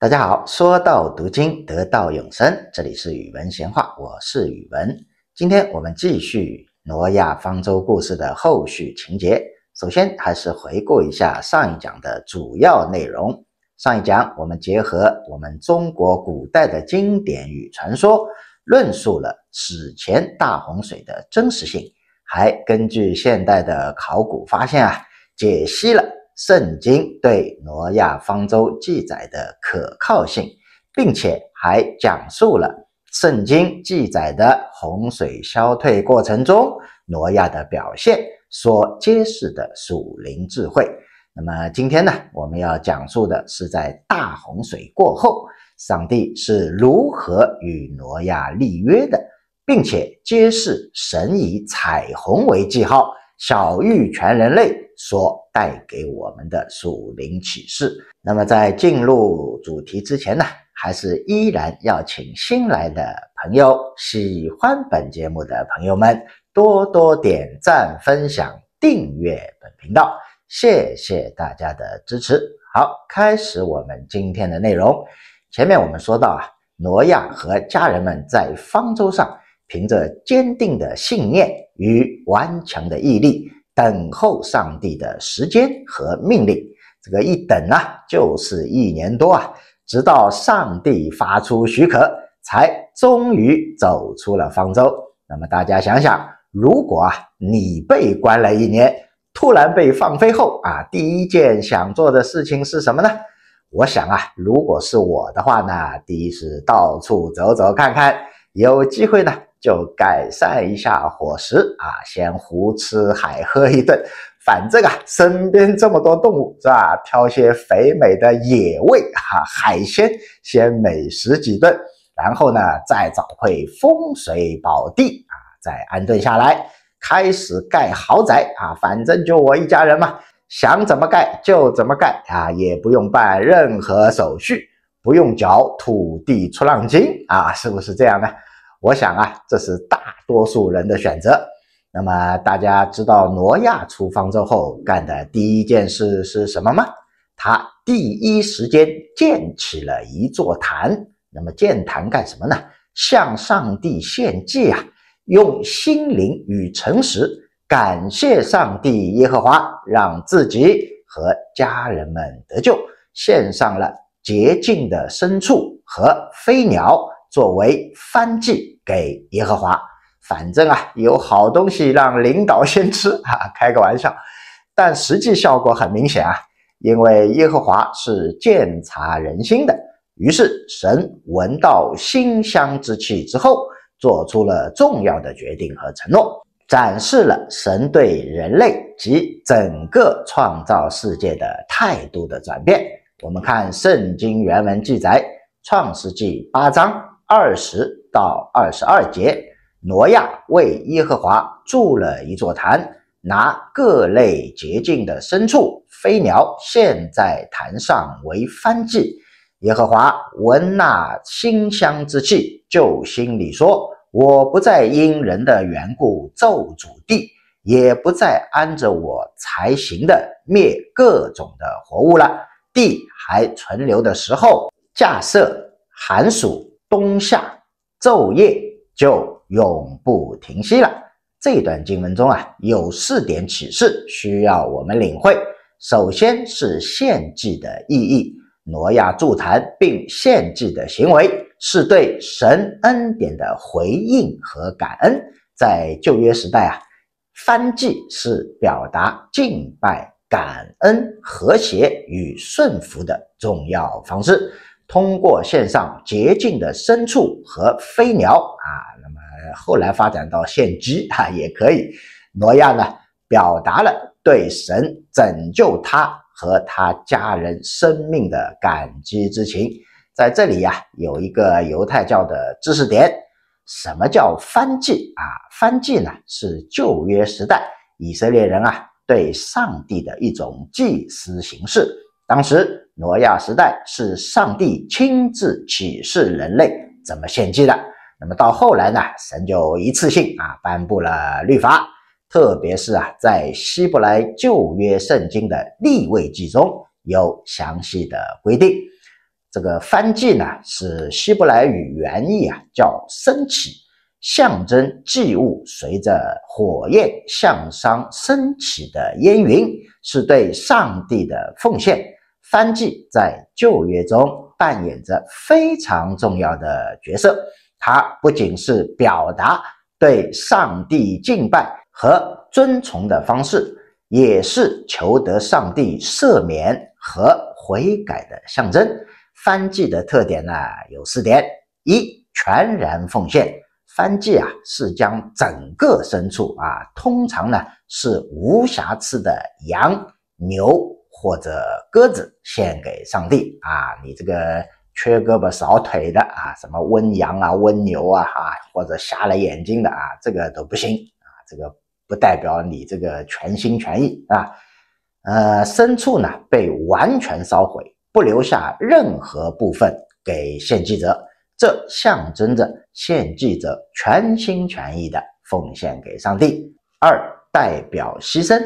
大家好，说到读经得道永生，这里是语文闲话，我是语文。今天我们继续挪亚方舟故事的后续情节。首先，还是回顾一下上一讲的主要内容。上一讲我们结合我们中国古代的经典与传说，论述了史前大洪水的真实性，还根据现代的考古发现啊，解析了。圣经对挪亚方舟记载的可靠性，并且还讲述了圣经记载的洪水消退过程中挪亚的表现所揭示的属灵智慧。那么今天呢，我们要讲述的是在大洪水过后，上帝是如何与挪亚立约的，并且揭示神以彩虹为记号，小玉全人类所带给我们的属灵启示。那么，在进入主题之前呢，还是依然要请新来的朋友、喜欢本节目的朋友们多多点赞、分享、订阅本频道，谢谢大家的支持。好，开始我们今天的内容。前面我们说到啊，挪亚和家人们在方舟上，凭着坚定的信念与顽强的毅力。等候上帝的时间和命令，这个一等呢就是一年多啊，直到上帝发出许可，才终于走出了方舟。那么大家想想，如果啊你被关了一年，突然被放飞后啊，第一件想做的事情是什么呢？我想啊，如果是我的话呢，第一是到处走走看看，有机会呢。就改善一下伙食啊，先胡吃海喝一顿，反正啊，身边这么多动物是吧？挑些肥美的野味哈，海鲜先美食几顿，然后呢，再找块风水宝地啊，再安顿下来，开始盖豪宅啊，反正就我一家人嘛，想怎么盖就怎么盖啊，也不用办任何手续，不用缴土地出让金啊，是不是这样呢？我想啊，这是大多数人的选择。那么大家知道挪亚出方舟后干的第一件事是什么吗？他第一时间建起了一座坛。那么建坛干什么呢？向上帝献祭啊，用心灵与诚实感谢上帝耶和华，让自己和家人们得救，献上了洁净的牲畜和飞鸟。作为翻祭给耶和华，反正啊，有好东西让领导先吃啊，开个玩笑。但实际效果很明显啊，因为耶和华是鉴察人心的，于是神闻到馨香之气之后，做出了重要的决定和承诺，展示了神对人类及整个创造世界的态度的转变。我们看圣经原文记载，《创世纪八章。二十到二十二节，挪亚为耶和华筑了一座坛，拿各类洁净的牲畜、飞鸟献在坛上为燔祭。耶和华闻那馨香之气，就心里说：“我不再因人的缘故咒主地，也不再按着我才行的灭各种的活物了。地还存留的时候，架设寒暑。”冬夏昼夜就永不停息了。这段经文中啊，有四点启示需要我们领会。首先是献祭的意义。挪亚助坛并献祭的行为，是对神恩典的回应和感恩。在旧约时代啊，翻祭是表达敬拜、感恩、和谐与顺服的重要方式。通过线上洁净的牲畜和飞鸟啊，那么后来发展到献鸡啊也可以。挪亚呢，表达了对神拯救他和他家人生命的感激之情。在这里呀，有一个犹太教的知识点，什么叫翻祭啊？翻祭呢，是旧约时代以色列人啊对上帝的一种祭司形式，当时。挪亚时代是上帝亲自启示人类怎么献祭的。那么到后来呢，神就一次性啊颁布了律法，特别是啊在希伯来旧约圣经的立位记中有详细的规定。这个翻祭呢，是希伯来语原意啊叫升起，象征祭物随着火焰向上升起的烟云，是对上帝的奉献。翻祭在旧约中扮演着非常重要的角色，它不仅是表达对上帝敬拜和尊崇的方式，也是求得上帝赦免和悔改的象征。翻祭的特点呢有四点：一、全然奉献；翻祭啊是将整个牲畜啊，通常呢是无瑕疵的羊、牛。或者鸽子献给上帝啊，你这个缺胳膊少腿的啊，什么温羊啊、温牛啊，啊，或者瞎了眼睛的啊，这个都不行啊，这个不代表你这个全心全意啊。呃，牲畜呢被完全烧毁，不留下任何部分给献祭者，这象征着献祭者全心全意的奉献给上帝。二代表牺牲。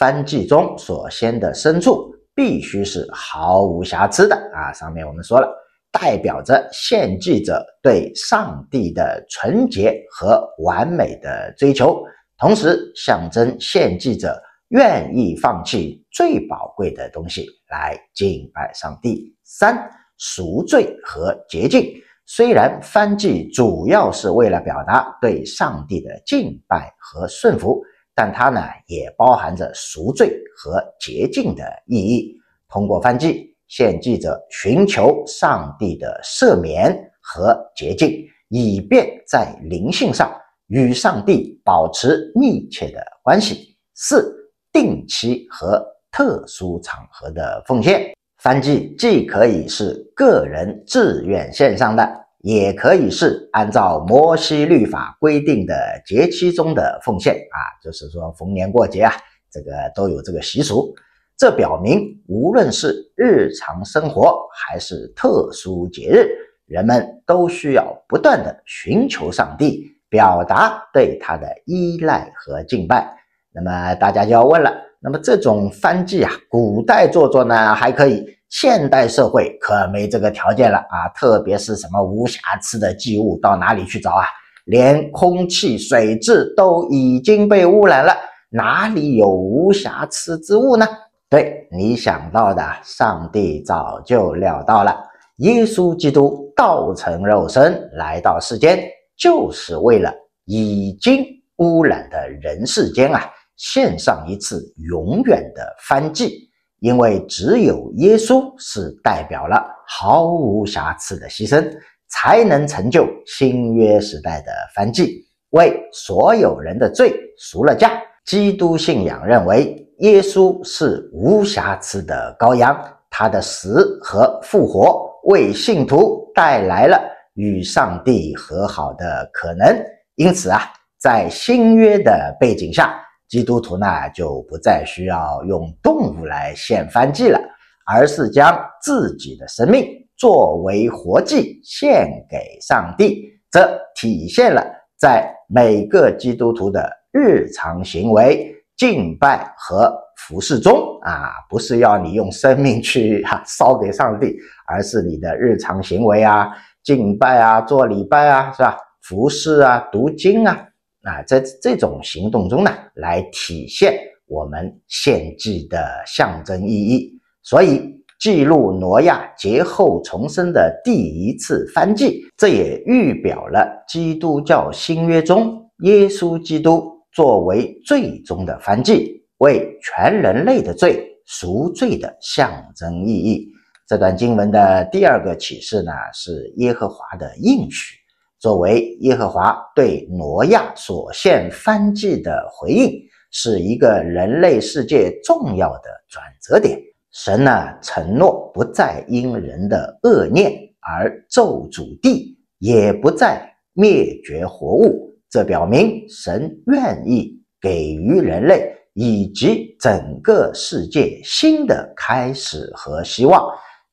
番祭中所献的牲畜必须是毫无瑕疵的啊！上面我们说了，代表着献祭者对上帝的纯洁和完美的追求，同时象征献祭者愿意放弃最宝贵的东西来敬拜上帝。三、赎罪和洁净。虽然翻祭主要是为了表达对上帝的敬拜和顺服。但它呢，也包含着赎罪和洁净的意义。通过翻祭，献祭者寻求上帝的赦免和洁净，以便在灵性上与上帝保持密切的关系。四、定期和特殊场合的奉献，翻祭既可以是个人自愿献上的。也可以是按照摩西律法规定的节期中的奉献啊，就是说逢年过节啊，这个都有这个习俗。这表明，无论是日常生活还是特殊节日，人们都需要不断的寻求上帝，表达对他的依赖和敬拜。那么大家就要问了，那么这种番祭啊，古代做做呢，还可以？现代社会可没这个条件了啊！特别是什么无瑕疵的寄物，到哪里去找啊？连空气、水质都已经被污染了，哪里有无瑕疵之物呢？对你想到的，上帝早就料到了。耶稣基督道成肉身来到世间，就是为了已经污染的人世间啊，献上一次永远的翻祭。因为只有耶稣是代表了毫无瑕疵的牺牲，才能成就新约时代的翻祭，为所有人的罪赎了价。基督信仰认为，耶稣是无瑕疵的羔羊，他的死和复活为信徒带来了与上帝和好的可能。因此啊，在新约的背景下。基督徒呢就不再需要用动物来献燔祭了，而是将自己的生命作为活祭献给上帝。这体现了在每个基督徒的日常行为、敬拜和服侍中啊，不是要你用生命去哈烧给上帝，而是你的日常行为啊、敬拜啊、做礼拜啊，是吧？服侍啊、读经啊。啊，在这种行动中呢，来体现我们献祭的象征意义。所以，记录挪亚劫后重生的第一次翻祭，这也预表了基督教新约中耶稣基督作为最终的翻祭，为全人类的罪赎罪的象征意义。这段经文的第二个启示呢，是耶和华的应许。作为耶和华对挪亚所献翻祭的回应，是一个人类世界重要的转折点。神呢，承诺不再因人的恶念而咒诅地，也不再灭绝活物。这表明神愿意给予人类以及整个世界新的开始和希望。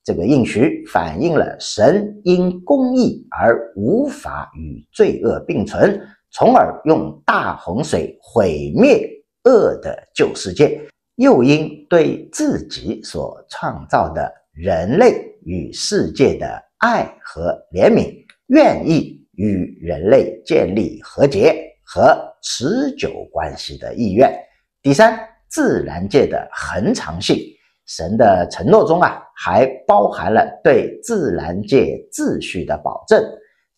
这个应许反映了神因公义而无法与罪恶并存，从而用大洪水毁灭恶的旧世界；又因对自己所创造的人类与世界的爱和怜悯，愿意与人类建立和解和持久关系的意愿。第三，自然界的恒常性，神的承诺中啊。还包含了对自然界秩序的保证。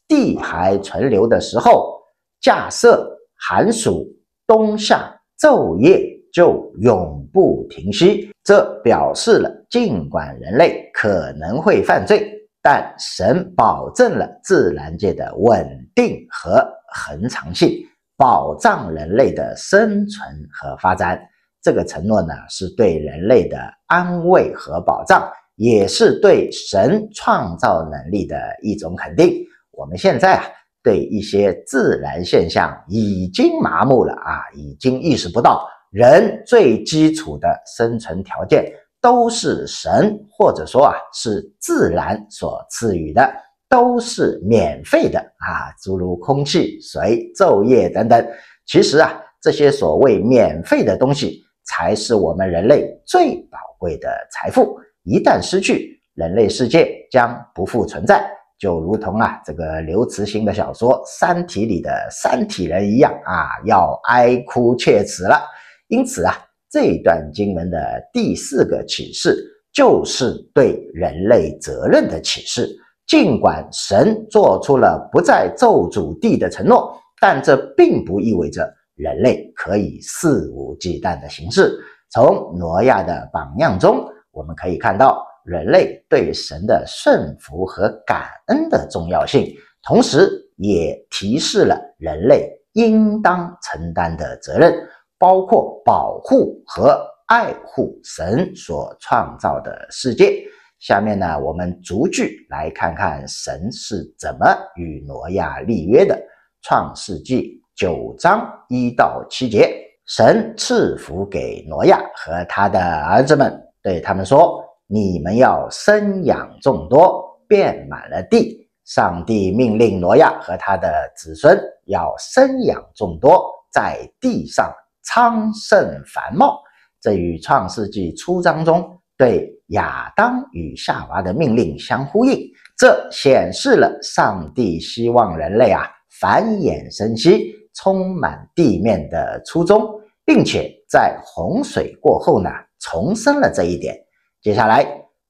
地还存留的时候，架设寒暑冬夏昼夜就永不停息。这表示了，尽管人类可能会犯罪，但神保证了自然界的稳定和恒常性，保障人类的生存和发展。这个承诺呢，是对人类的安慰和保障。也是对神创造能力的一种肯定。我们现在啊，对一些自然现象已经麻木了啊，已经意识不到，人最基础的生存条件都是神或者说啊是自然所赐予的，都是免费的啊，诸如空气、水、昼夜等等。其实啊，这些所谓免费的东西，才是我们人类最宝贵的财富。一旦失去，人类世界将不复存在，就如同啊，这个刘慈欣的小说《三体》里的三体人一样啊，要哀哭切齿了。因此啊，这段经文的第四个启示就是对人类责任的启示。尽管神做出了不再咒诅地的承诺，但这并不意味着人类可以肆无忌惮的行事。从挪亚的榜样中。我们可以看到人类对神的顺服和感恩的重要性，同时也提示了人类应当承担的责任，包括保护和爱护神所创造的世界。下面呢，我们逐句来看看神是怎么与挪亚立约的。创世纪九章一到七节，神赐福给挪亚和他的儿子们。对他们说：“你们要生养众多，遍满了地。上帝命令挪亚和他的子孙要生养众多，在地上昌盛繁茂。”这与创世纪初章中对亚当与夏娃的命令相呼应。这显示了上帝希望人类啊繁衍生息，充满地面的初衷，并且在洪水过后呢？重申了这一点。接下来，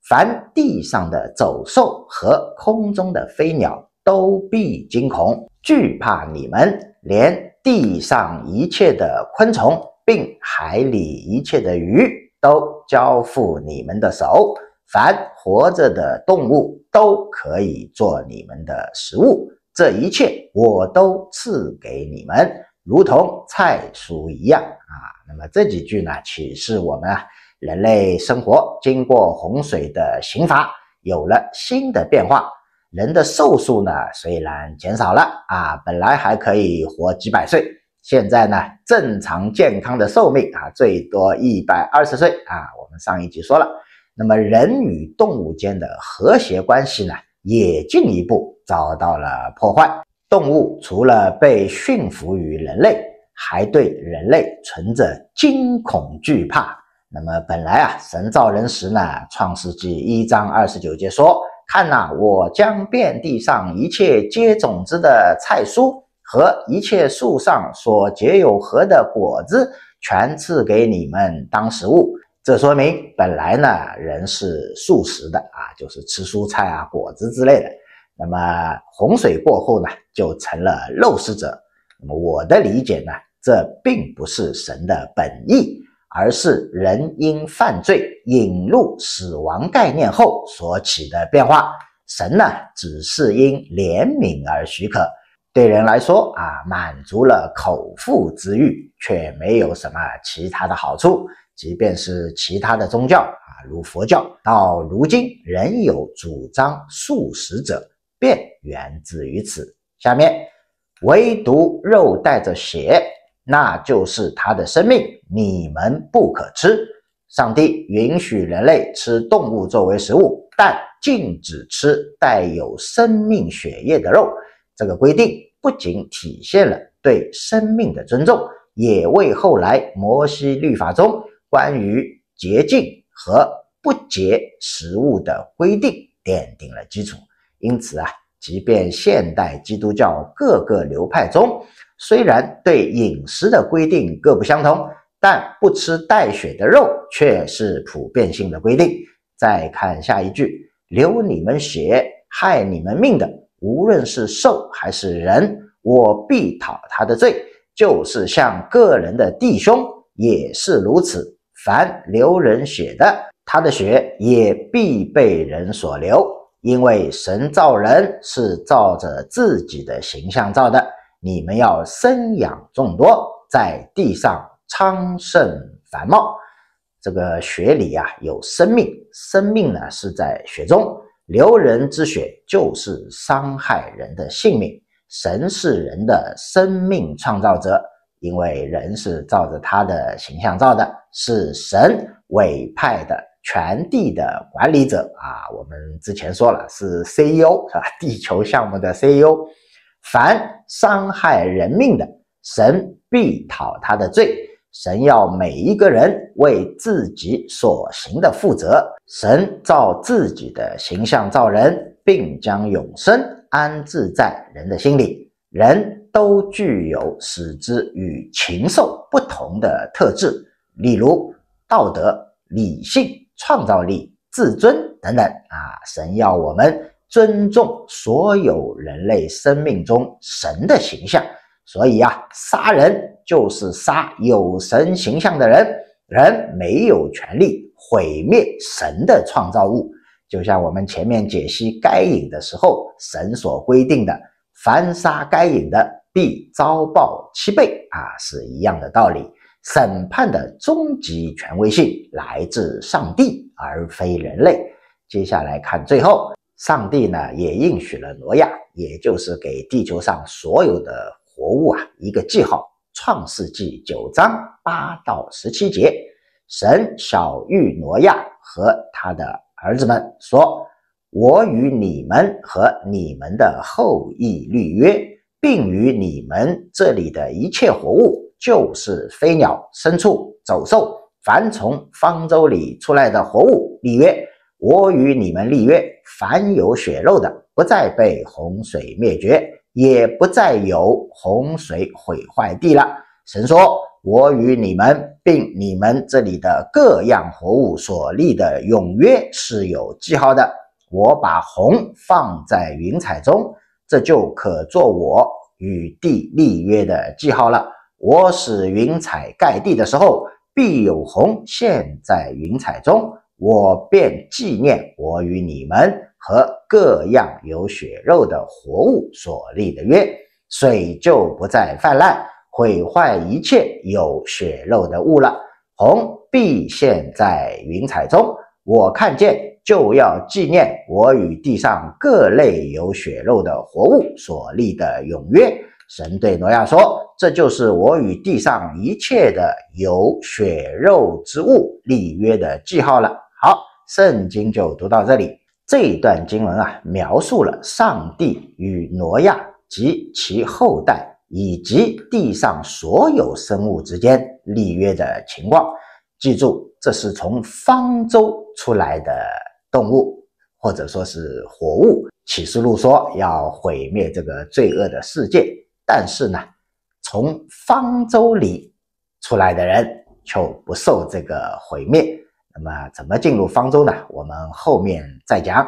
凡地上的走兽和空中的飞鸟都必惊恐惧怕你们，连地上一切的昆虫，并海里一切的鱼都交付你们的手，凡活着的动物都可以做你们的食物。这一切我都赐给你们，如同菜蔬一样啊。那么这几句呢，启示我们啊。人类生活经过洪水的刑罚，有了新的变化。人的寿数呢，虽然减少了啊，本来还可以活几百岁，现在呢，正常健康的寿命啊，最多一百二十岁啊。我们上一集说了，那么人与动物间的和谐关系呢，也进一步遭到了破坏。动物除了被驯服于人类，还对人类存着惊恐惧怕。那么本来啊，神造人时呢，《创世纪一章二十九节说：“看呐，我将遍地上一切结种子的菜蔬和一切树上所结有核的果子，全赐给你们当食物。”这说明本来呢，人是素食的啊，就是吃蔬菜啊、果子之类的。那么洪水过后呢，就成了肉食者。那么我的理解呢，这并不是神的本意。而是人因犯罪引入死亡概念后所起的变化。神呢，只是因怜悯而许可。对人来说啊，满足了口腹之欲，却没有什么其他的好处。即便是其他的宗教啊，如佛教，到如今仍有主张素食者，便源自于此。下面，唯独肉带着血。那就是它的生命，你们不可吃。上帝允许人类吃动物作为食物，但禁止吃带有生命血液的肉。这个规定不仅体现了对生命的尊重，也为后来摩西律法中关于洁净和不洁食物的规定奠定了基础。因此啊，即便现代基督教各个流派中，虽然对饮食的规定各不相同，但不吃带血的肉却是普遍性的规定。再看下一句，流你们血、害你们命的，无论是兽还是人，我必讨他的罪。就是像个人的弟兄也是如此，凡流人血的，他的血也必被人所流，因为神造人是照着自己的形象造的。你们要生养众多，在地上昌盛繁茂。这个血里啊有生命，生命呢是在血中。流人之血就是伤害人的性命。神是人的生命创造者，因为人是照着他的形象造的，是神委派的全地的管理者啊。我们之前说了，是 CEO 是吧？地球项目的 CEO。凡伤害人命的，神必讨他的罪。神要每一个人为自己所行的负责。神照自己的形象造人，并将永生安置在人的心里。人都具有使之与禽兽不同的特质，例如道德、理性、创造力、自尊等等。啊，神要我们。尊重所有人类生命中神的形象，所以啊，杀人就是杀有神形象的人，人没有权利毁灭神的创造物。就像我们前面解析该隐的时候，神所规定的凡杀该隐的，必遭报七倍啊，是一样的道理。审判的终极权威性来自上帝，而非人类。接下来看最后。上帝呢也应许了挪亚，也就是给地球上所有的活物啊一个记号。创世纪九章八到十七节，神晓谕挪亚和他的儿子们说：“我与你们和你们的后裔立约，并与你们这里的一切活物，就是飞鸟、牲畜、走兽，凡从方舟里出来的活物立约，我与你们立约。”凡有血肉的，不再被洪水灭绝，也不再有洪水毁坏地了。神说：“我与你们，并你们这里的各样活物所立的永约是有记号的。我把红放在云彩中，这就可做我与地立约的记号了。我使云彩盖地的时候，必有红现，在云彩中。”我便纪念我与你们和各样有血肉的活物所立的约，水就不再泛滥毁坏一切有血肉的物了。红必现，在云彩中，我看见就要纪念我与地上各类有血肉的活物所立的永约。神对挪亚说：“这就是我与地上一切的有血肉之物立约的记号了。”好，圣经就读到这里。这一段经文啊，描述了上帝与挪亚及其后代以及地上所有生物之间立约的情况。记住，这是从方舟出来的动物，或者说是活物。启示录说要毁灭这个罪恶的世界，但是呢，从方舟里出来的人就不受这个毁灭。那么怎么进入方舟呢？我们后面再讲。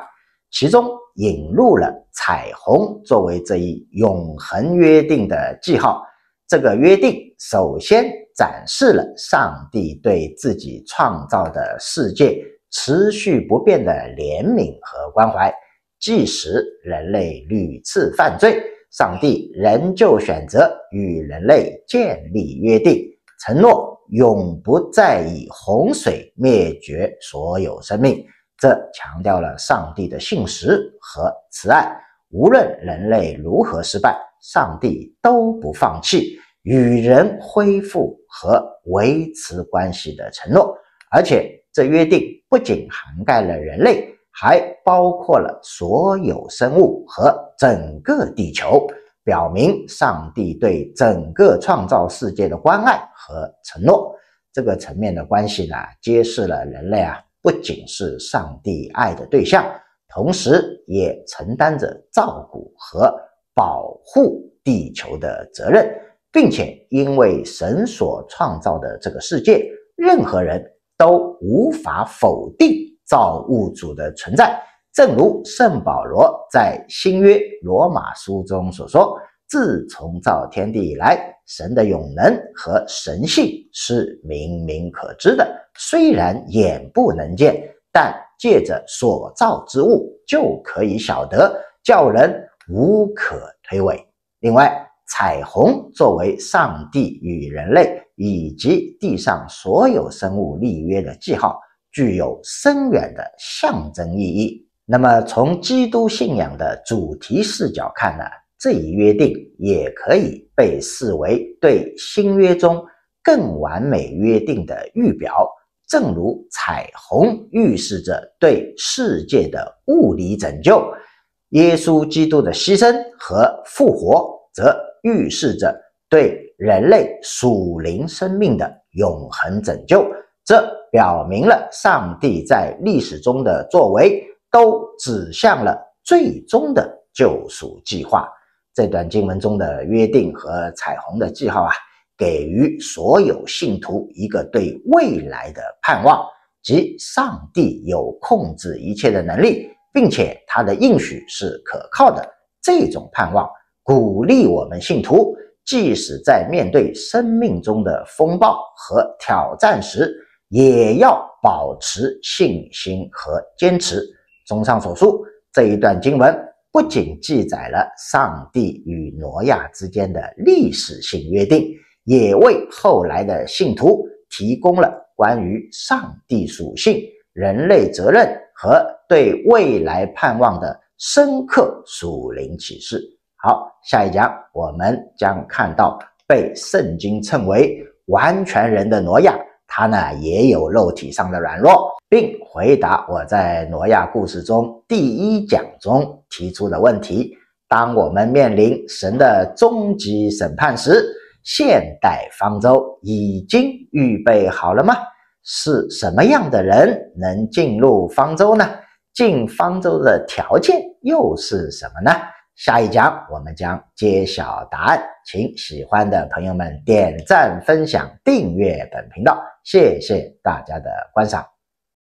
其中引入了彩虹作为这一永恒约定的记号。这个约定首先展示了上帝对自己创造的世界持续不变的怜悯和关怀，即使人类屡次犯罪，上帝仍旧选择与人类建立约定。承诺永不再以洪水灭绝所有生命，这强调了上帝的信实和慈爱。无论人类如何失败，上帝都不放弃与人恢复和维持关系的承诺。而且，这约定不仅涵盖了人类，还包括了所有生物和整个地球。表明上帝对整个创造世界的关爱和承诺，这个层面的关系呢，揭示了人类啊不仅是上帝爱的对象，同时也承担着照顾和保护地球的责任，并且因为神所创造的这个世界，任何人都无法否定造物主的存在。正如圣保罗在新约罗马书中所说：“自从造天地以来，神的永能和神性是明明可知的，虽然眼不能见，但借着所造之物就可以晓得，叫人无可推诿。”另外，彩虹作为上帝与人类以及地上所有生物立约的记号，具有深远的象征意义。那么，从基督信仰的主题视角看呢？这一约定也可以被视为对新约中更完美约定的预表，正如彩虹预示着对世界的物理拯救，耶稣基督的牺牲和复活则预示着对人类属灵生命的永恒拯救。这表明了上帝在历史中的作为。都指向了最终的救赎计划。这段经文中的约定和彩虹的记号啊，给予所有信徒一个对未来的盼望，即上帝有控制一切的能力，并且他的应许是可靠的。这种盼望鼓励我们信徒，即使在面对生命中的风暴和挑战时，也要保持信心和坚持。综上所述，这一段经文不仅记载了上帝与挪亚之间的历史性约定，也为后来的信徒提供了关于上帝属性、人类责任和对未来盼望的深刻属灵启示。好，下一讲我们将看到被圣经称为完全人的挪亚，他呢也有肉体上的软弱，并。回答我在挪亚故事中第一讲中提出的问题：当我们面临神的终极审判时，现代方舟已经预备好了吗？是什么样的人能进入方舟呢？进方舟的条件又是什么呢？下一讲我们将揭晓答案。请喜欢的朋友们点赞、分享、订阅本频道。谢谢大家的观赏。